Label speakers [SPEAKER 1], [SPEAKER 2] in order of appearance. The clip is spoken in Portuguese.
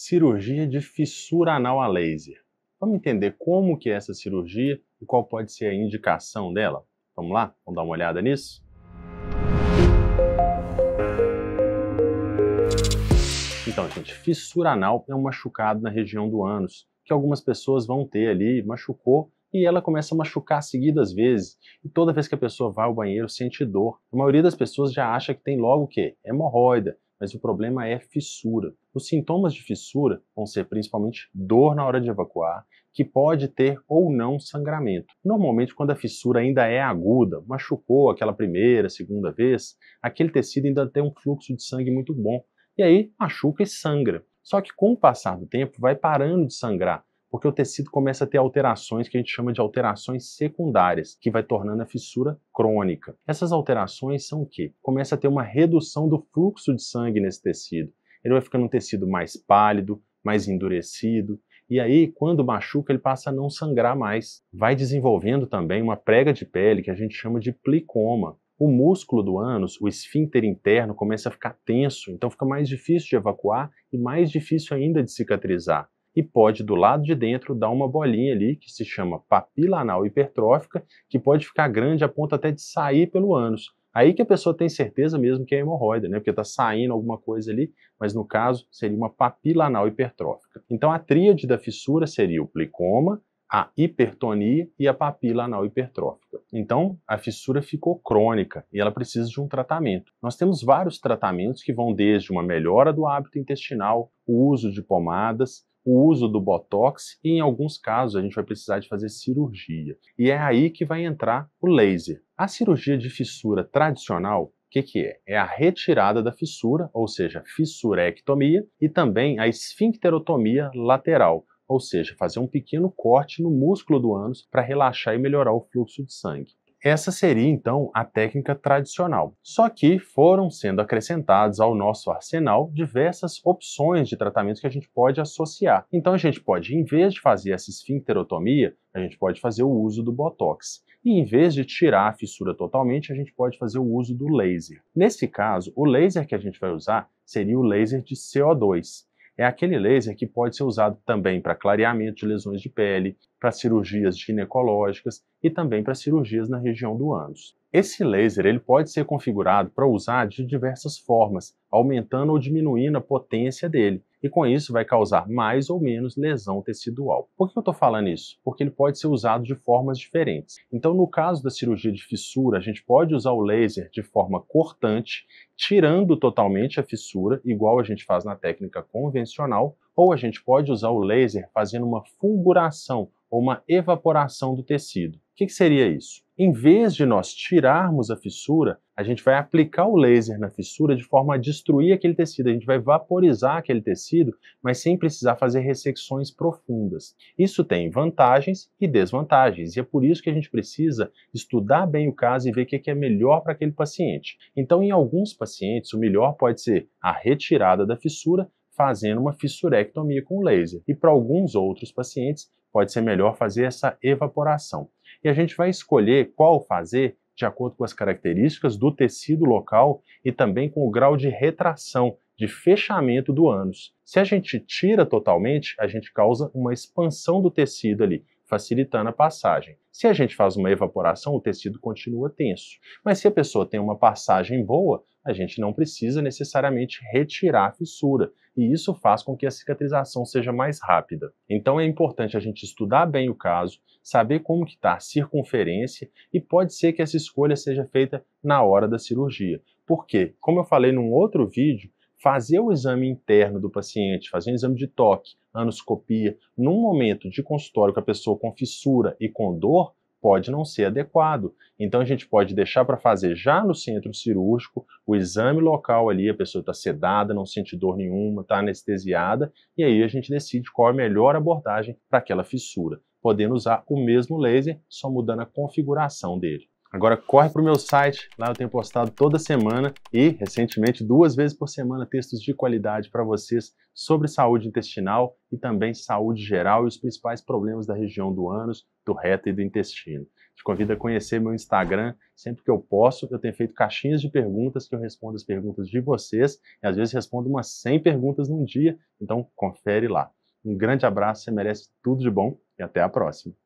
[SPEAKER 1] cirurgia de fissura anal a laser. Vamos entender como que é essa cirurgia e qual pode ser a indicação dela? Vamos lá? Vamos dar uma olhada nisso? Então, gente, fissura anal é um machucado na região do ânus, que algumas pessoas vão ter ali, machucou, e ela começa a machucar seguidas vezes. E toda vez que a pessoa vai ao banheiro, sente dor. A maioria das pessoas já acha que tem logo o quê? Hemorroida mas o problema é fissura. Os sintomas de fissura vão ser principalmente dor na hora de evacuar, que pode ter ou não sangramento. Normalmente, quando a fissura ainda é aguda, machucou aquela primeira, segunda vez, aquele tecido ainda tem um fluxo de sangue muito bom. E aí machuca e sangra. Só que com o passar do tempo vai parando de sangrar porque o tecido começa a ter alterações que a gente chama de alterações secundárias, que vai tornando a fissura crônica. Essas alterações são o quê? Começa a ter uma redução do fluxo de sangue nesse tecido. Ele vai ficando um tecido mais pálido, mais endurecido, e aí, quando machuca, ele passa a não sangrar mais. Vai desenvolvendo também uma prega de pele que a gente chama de plicoma. O músculo do ânus, o esfíncter interno, começa a ficar tenso, então fica mais difícil de evacuar e mais difícil ainda de cicatrizar e pode, do lado de dentro, dar uma bolinha ali que se chama papila anal hipertrófica, que pode ficar grande a ponto até de sair pelo ânus. Aí que a pessoa tem certeza mesmo que é hemorroida, né? Porque está saindo alguma coisa ali, mas no caso seria uma papila anal hipertrófica. Então a tríade da fissura seria o plicoma, a hipertonia e a papila anal hipertrófica. Então, a fissura ficou crônica e ela precisa de um tratamento. Nós temos vários tratamentos que vão desde uma melhora do hábito intestinal, o uso de pomadas, o uso do botox e, em alguns casos, a gente vai precisar de fazer cirurgia. E é aí que vai entrar o laser. A cirurgia de fissura tradicional o que, que, é? É a retirada da fissura, ou seja, fissurectomia, e também a esfincterotomia lateral, ou seja, fazer um pequeno corte no músculo do ânus para relaxar e melhorar o fluxo de sangue. Essa seria então a técnica tradicional. Só que foram sendo acrescentados ao nosso arsenal diversas opções de tratamentos que a gente pode associar. Então a gente pode, em vez de fazer essa esfincterotomia, a gente pode fazer o uso do botox. E em vez de tirar a fissura totalmente, a gente pode fazer o uso do laser. Nesse caso, o laser que a gente vai usar seria o laser de CO2. É aquele laser que pode ser usado também para clareamento de lesões de pele, para cirurgias ginecológicas e também para cirurgias na região do ânus. Esse laser ele pode ser configurado para usar de diversas formas, aumentando ou diminuindo a potência dele, e com isso vai causar mais ou menos lesão tecidual. Por que eu estou falando isso? Porque ele pode ser usado de formas diferentes. Então, no caso da cirurgia de fissura, a gente pode usar o laser de forma cortante, tirando totalmente a fissura, igual a gente faz na técnica convencional, ou a gente pode usar o laser fazendo uma fulguração ou uma evaporação do tecido. O que, que seria isso? Em vez de nós tirarmos a fissura, a gente vai aplicar o laser na fissura de forma a destruir aquele tecido, a gente vai vaporizar aquele tecido, mas sem precisar fazer ressecções profundas. Isso tem vantagens e desvantagens, e é por isso que a gente precisa estudar bem o caso e ver o que é melhor para aquele paciente. Então, em alguns pacientes, o melhor pode ser a retirada da fissura, fazendo uma fissurectomia com laser. E para alguns outros pacientes, pode ser melhor fazer essa evaporação. E a gente vai escolher qual fazer de acordo com as características do tecido local e também com o grau de retração, de fechamento do ânus. Se a gente tira totalmente, a gente causa uma expansão do tecido ali, facilitando a passagem. Se a gente faz uma evaporação, o tecido continua tenso. Mas se a pessoa tem uma passagem boa, a gente não precisa necessariamente retirar a fissura, e isso faz com que a cicatrização seja mais rápida. Então é importante a gente estudar bem o caso, saber como que está a circunferência, e pode ser que essa escolha seja feita na hora da cirurgia. Porque, como eu falei num outro vídeo, fazer o exame interno do paciente, fazer um exame de toque, anoscopia, num momento de consultório com a pessoa com fissura e com dor, pode não ser adequado. Então a gente pode deixar para fazer já no centro cirúrgico o exame local ali, a pessoa está sedada, não sente dor nenhuma, está anestesiada, e aí a gente decide qual é a melhor abordagem para aquela fissura, podendo usar o mesmo laser, só mudando a configuração dele. Agora corre para o meu site, lá eu tenho postado toda semana e, recentemente, duas vezes por semana, textos de qualidade para vocês sobre saúde intestinal e também saúde geral e os principais problemas da região do ânus, do reto e do intestino. Te convido a conhecer meu Instagram. Sempre que eu posso, eu tenho feito caixinhas de perguntas que eu respondo as perguntas de vocês e às vezes respondo umas 100 perguntas num dia, então confere lá. Um grande abraço, você merece tudo de bom e até a próxima.